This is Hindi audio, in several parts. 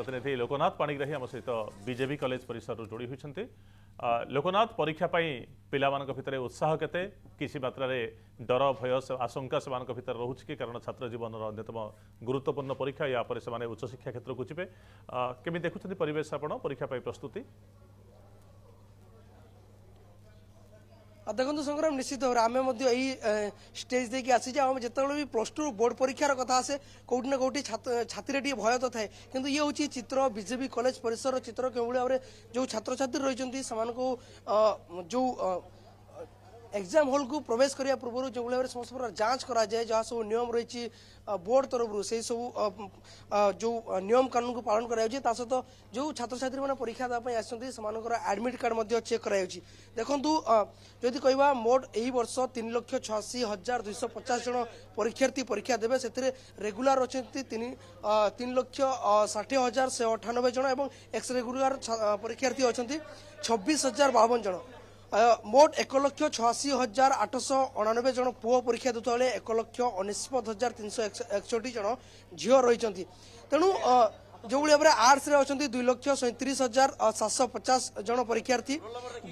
প্রতিনিধি লোকনাথ পাণিগ্রাহী আমার সহ বিজেপি কলেজ পরিসর যোড়ি হয়েছেন লোকনাথ পরীক্ষা পাই পিলা ভিতরে উৎসাহ কেতে কিছু মাত্রার ডর ভয় আশঙ্কা সে ভিতরে রয়েছে কি কারণ ছাত্র জীবনর অন্যতম গুরুত্বপূর্ণ পরীক্ষা ইয়াপরে সে উচ্চশিক্ষা ক্ষেত্রক যাবে কেমি দেখুছেন পরিবেশ আপনার পরীক্ষা পাই প্রস্তুতি ଦେଖନ୍ତୁ ସଂଗ୍ରାମ ନିଶ୍ଚିତ ଭାବରେ ଆମେ ମଧ୍ୟ ଏହି ଷ୍ଟେଜ୍ ଦେଇକି ଆସିଛେ ଆଉ ଆମେ ଯେତେବେଳେ ବି ପ୍ଲସ୍ ଟୁ ବୋର୍ଡ ପରୀକ୍ଷାର କଥା ଆସେ କେଉଁଠି ନା କେଉଁଠି ଛାତିରେ ଟିକେ ଭୟ ତ ଥାଏ କିନ୍ତୁ ଇଏ ହେଉଛି ଚିତ୍ର ବିଜେପି କଲେଜ ପରିସରର ଚିତ୍ର କେଉଁଭଳି ଭାବରେ ଯେଉଁ ଛାତ୍ରଛାତ୍ରୀ ରହିଛନ୍ତି ସେମାନଙ୍କୁ ଯେଉଁ এক্সাম হলকু প্রবেশ করা পূর্ব যেভাবে সমস্ত প্রকার যাঞ্চ করা যায় যা সব নিয়ম রয়েছে বোর্ড তরফর সেই সব যে নিয়ম কানুন পালন করা যাচ্ছে তা সহ যে ছাত্রছাত্রী মানে পরীক্ষা দেওয়া আসছেন সে আডমিট কার্ড চেক করা যাচ্ছে দেখুন যদি কহা মোট এই বর্ষ তিন লক্ষ ছয়াশি হাজার দুইশ পচাশ জন পরীক্ষার্থী পরীক্ষা দেবে সেতে রেগুলার অনেক তিন লক্ষ ষাঠিয়ে হাজার শহে অঠানবে জন এবং এক্স রেগুলার পরীক্ষার্থী অনেক ছবিশ হাজার বাবন জন মোট এক লক্ষ ছয়াশি হাজার আটশো অনানবে জন পুয় পরীক্ষা দেওয়া এক লক্ষ অনিশপদ হাজার তিনশো একষট্টি জন ঝিও রয়েছেন তেমন যেভাবে ভাবে আর্টসে অনেক দুই লক্ষ সৈত্রিশ হাজার সাতশো পচাশ জন পরীক্ষার্থী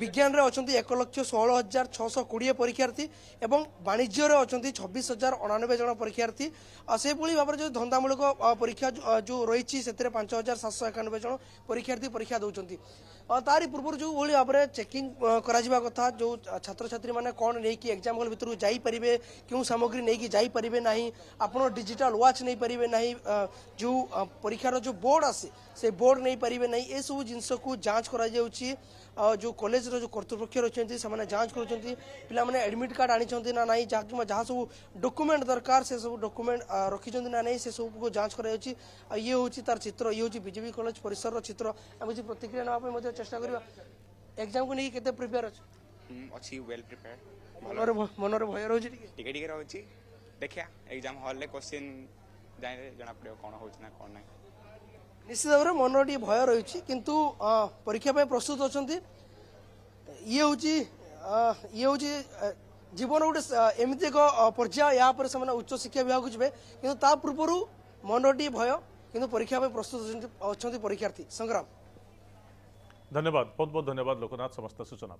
বিজ্ঞানের অনেক এক লক্ষ ষোল হাজার ছশো কোড়িয়ে পরীক্ষার্থী এবং বাণিজ্যের অনেক ছবিশ হাজার অনানবে জন পরীক্ষার্থী সেইভাবে ভাবে যে ধন্দামূলক পরীক্ষা যে রয়েছে সেতরে পাঁচ হাজার সাতশো একানবে জন পরীক্ষার্থী পরীক্ষা দৌঁচ তারি পূর্ব যেভাবে ভাবে চেকিং করা কথা যে ছাত্রছাত্রী মানে কম নেই এক্সাম হল ভিতর যাইপারে কেউ সামগ্রী নেই যাইপারে না আপনার ডিজিটাল ওয়াচ নেইপারে না যে পরীক্ষার যে बोर्ड आसे से बोर्ड नहीं पारे ना ये सब जिनस जांच कर जो कलेज जो करतृपक्ष रही जांच कर पाने एडमिट कार्ड आनी ना ना जहाँ जहाँ सब डकुमेंट दरकार से सब डकुमेंट रखिंट ना ना सब को जांच कर ये हूँ तार चित्र ये हूँ बीजेपी कलेज परिसर चित्र आम किसी प्रतिक्रिया नापी चेषा करवा एग्जाम को लेकिन केिपेयर अच्छे देखिया एग्जाम हल्ले क्वेश्चन जाए जना पड़ेगा कौन हो कौन ना निश्चित भाव मन टे भय रही किंतु परीक्षापे प्रस्तुत अच्छा ये हूँ ये हूँ जीवन गोटे एमती एक पर्याय यापर से उच्च शिक्षा विभाग को जब कि पूर्वर मन टे भय कि परीक्षापे प्रस्तुत अच्छा परीक्षार्थी संग्राम धन्यवाद बहुत बहुत धन्यवाद लोकनाथ समस्त सूचना